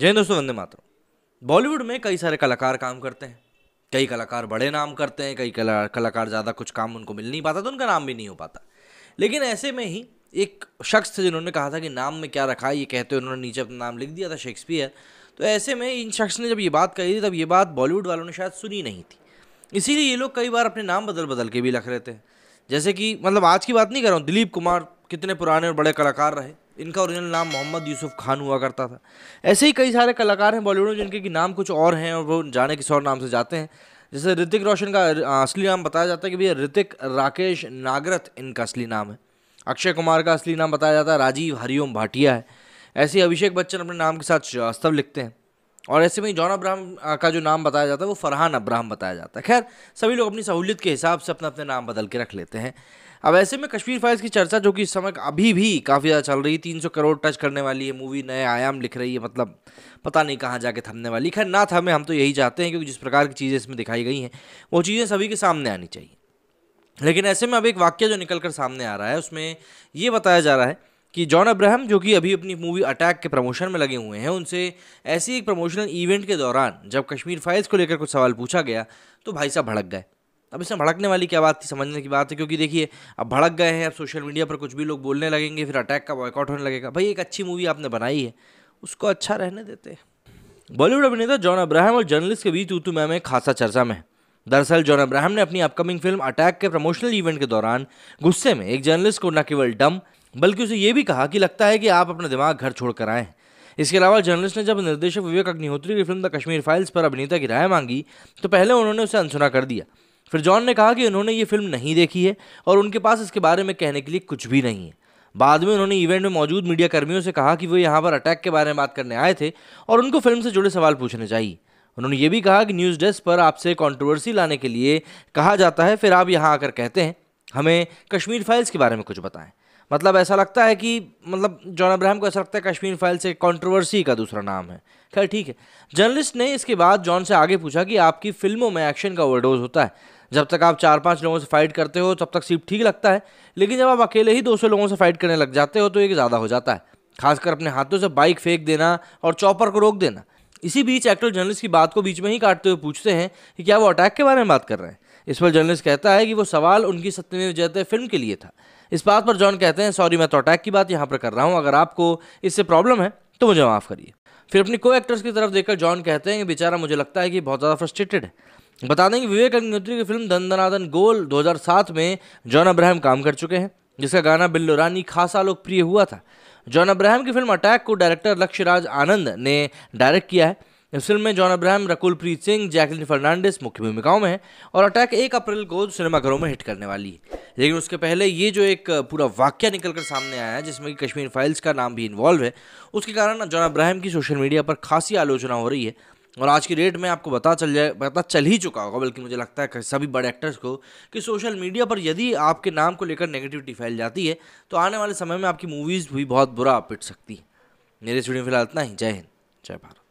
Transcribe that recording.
जय दोस्तों वंदे मातरम बॉलीवुड में कई सारे कलाकार काम करते हैं कई कलाकार बड़े नाम करते हैं कई कला, कलाकार ज़्यादा कुछ काम उनको मिल नहीं पाता तो उनका नाम भी नहीं हो पाता लेकिन ऐसे में ही एक शख्स थे जिन्होंने कहा था कि नाम में क्या रखा ये कहते हुए उन्होंने नीचे अपना नाम लिख दिया था शेक्सपियर तो ऐसे में इन शख्स ने जब ये बात कही थी तब ये बात बॉलीवुड वालों ने शायद सुनी नहीं थी इसीलिए ये लोग कई बार अपने नाम बदल बदल के भी लिख रहे थे जैसे कि मतलब आज की बात नहीं कर रहा हूँ दिलीप कुमार कितने पुराने और बड़े कलाकार रहे इनका ओरिजिनल नाम मोहम्मद यूसुफ खान हुआ करता था ऐसे ही कई सारे कलाकार हैं बॉलीवुड में जिनके कि नाम कुछ और हैं और वो जाने किसी और नाम से जाते हैं जैसे ऋतिक रोशन का असली नाम बताया जाता है कि भैया ऋतिक राकेश नागरथ इनका असली नाम है अक्षय कुमार का असली नाम बताया जाता है राजीव हरिओम भाटिया है ऐसे ही अभिषेक बच्चन अपने नाम के साथ श्रीवास्तव लिखते हैं और ऐसे में जॉन अब्राहम का जो नाम बताया जाता है वो फरहान अब्राहम बताया जाता है खैर सभी लोग अपनी सहूलियत के हिसाब से अपना अपने नाम बदल के रख लेते हैं अब ऐसे में कश्मीर फाइल्स की चर्चा जो कि इस समय अभी भी काफ़ी ज़्यादा चल रही तीन सौ करोड़ टच करने वाली है मूवी नए आयाम लिख रही है मतलब पता नहीं कहाँ जाके थमने वाली खैर ना थमें हम तो यही चाहते हैं क्योंकि जिस प्रकार की चीज़ें इसमें दिखाई गई हैं वो चीज़ें सभी के सामने आनी चाहिए लेकिन ऐसे में अब एक वाक्य जो निकल कर सामने आ रहा है उसमें ये बताया जा रहा है कि जॉन अब्राहम जो कि अभी अपनी मूवी अटैक के प्रमोशन में लगे हुए हैं उनसे ऐसी एक प्रमोशनल इवेंट के दौरान जब कश्मीर फाइल्स को लेकर कुछ सवाल पूछा गया तो भाई साहब भड़क गए अब इसमें भड़कने वाली क्या बात थी समझने की बात है क्योंकि देखिए अब भड़क गए हैं अब सोशल मीडिया पर कुछ भी लोग बोलने लगेंगे फिर अटैक का बॉयकआउट होने लगेगा भाई एक अच्छी मूवी आपने बनाई है उसको अच्छा रहने देते हैं बॉलीवुड अभिनेता जॉन अब्राहम और जर्नलिस्ट के बीच उतु मैम में खासा चर्चा में है दरअसल जॉन अब्राहम ने अपनी अपकमिंग फिल्म अटैक के प्रमोशनल इवेंट के दौरान गुस्से में एक जर्नलिस्ट को न केवल डम बल्कि उसे यह भी कहा कि लगता है कि आप अपना दिमाग घर छोड़कर आए हैं इसके अलावा जर्नलिस्ट ने जब निर्देशक विवेक अग्निहोत्री की फिल्म द कश्मीर फाइल्स पर अभिनेता की राय मांगी तो पहले उन्होंने उसे अनसुना कर दिया फिर जॉन ने कहा कि उन्होंने ये फिल्म नहीं देखी है और उनके पास इसके बारे में कहने के लिए कुछ भी नहीं है बाद में उन्होंने इवेंट में मौजूद मीडिया कर्मियों से कहा कि वो यहाँ पर अटैक के बारे में बात करने आए थे और उनको फिल्म से जुड़े सवाल पूछने चाहिए उन्होंने ये भी कहा कि न्यूज़ डेस्क पर आपसे कॉन्ट्रोवर्सी लाने के लिए कहा जाता है फिर आप यहाँ आकर कहते हैं हमें कश्मीर फाइल्स के बारे में कुछ बताएं मतलब ऐसा लगता है कि मतलब जॉन अब्राहम को ऐसा लगता है कश्मीर फाइल से कंट्रोवर्सी का दूसरा नाम है खैर ठीक है जर्नलिस्ट ने इसके बाद जॉन से आगे पूछा कि आपकी फिल्मों में एक्शन का ओवरडोज होता है जब तक आप चार पाँच लोगों से फाइट करते हो तब तक सिर्फ ठीक लगता है लेकिन जब आप अकेले ही दो सौ लोगों से फाइट करने लग जाते हो तो एक ज़्यादा हो जाता है खासकर अपने हाथों से बाइक फेंक देना और चॉपर को रोक देना इसी बीच एक्टर जर्नलिस्ट की बात को बीच में ही काटते हुए पूछते हैं कि क्या वो अटैक के बारे में बात कर रहे हैं इस पर जर्नलिस्ट कहता है कि वो सवाल उनकी सत्यमेव जयते फिल्म के लिए था इस बात पर जॉन कहते हैं सॉरी मैं तो अटैक की बात यहाँ पर कर रहा हूँ अगर आपको इससे प्रॉब्लम है तो मुझे माफ़ करिए फिर अपनी को एक्टर्स की तरफ देखकर जॉन कहते हैं कि बेचारा मुझे लगता है कि बहुत ज़्यादा फ्रस्ट्रेटेड है बता दें कि विवेक अग्निहोत्री की फिल्म धन धनादन गोल 2007 में जॉन अब्राहम काम कर चुके हैं जिसका गाना बिल्लो रानी खासा लोकप्रिय हुआ था जॉन अब्राहम की फिल्म अटैक को डायरेक्टर लक्ष्यराज आनंद ने डायरेक्ट किया है इस फिल्म में जॉन अब्राहम रकुल प्रीत सिंह जैकलिन फर्नांडिस मुख्य भूमिकाओं में है और अटैक एक अप्रैल को सिनेमाघरों में हिट करने वाली है लेकिन उसके पहले ये जो एक पूरा वाक्य निकल कर सामने आया है जिसमें कि कश्मीर फाइल्स का नाम भी इन्वॉल्व है उसके कारण जॉन अब्राहम की सोशल मीडिया पर खासी आलोचना हो रही है और आज की डेट में आपको पता चल जाए पता चल ही चुका होगा बल्कि मुझे लगता है सभी बड़े एक्टर्स को कि सोशल मीडिया पर यदि आपके नाम को लेकर नेगेटिविटी फैल जाती है तो आने वाले समय में आपकी मूवीज़ भी बहुत बुरा पिट सकती है मेरे स्टूडियो फिलहाल इतना ही जय हिंद जय भारत